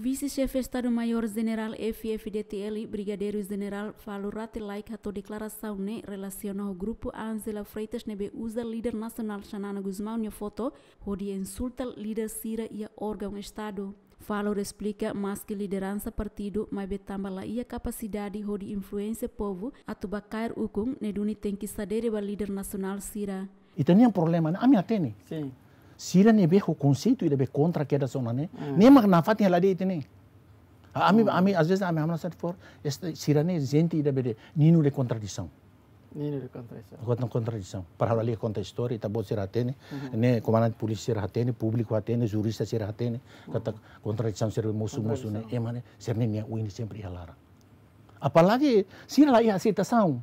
Vice-chefe Estado-Maior General FFDTL, Brigadeiro General Valurati Laik a declaração ne relacionou ao grupo Angela Freitas nebe usa líder nacional Xanana Guzmão na foto, hodi insulta líder Cira e órgão Estado. Valor explica mas que liderança partido mas betamba la e ia capacidade hodi influência povo atu bakair ukung neduni tem que saber líder nacional Cira. itu e tinha um problema, a minha tene. sila ne be conceito ele be contra que era zona né hmm. nem mas na fatin ela dite né ami hmm. ami às vezes ami amna sat for sila ne gente ida be nino le contradição nino le contradição contra contradição para ali conta história tá bom ser atene hmm. né comandante polícia ser atene público atene jurista ser atene kata contradição ser moço moço né é mané ser nem o sempre alara apalagi sila ia aceitação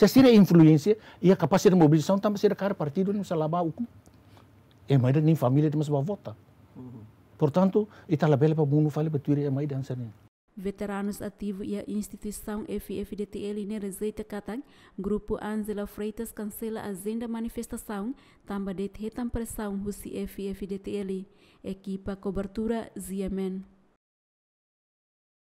Sesira influência e a capacidade de mobilização também será cara partido não sabe lá o é mais nem família mas vai votar. Portanto, está lá bela para o mundo falar para tudo é mais dança Veteranos ativos e a instituição FFDTL na Receita Catang, Grupo Angela Freitas cancela a agenda manifestação, também de retampressão do FFDTL, equipa cobertura Ziamen.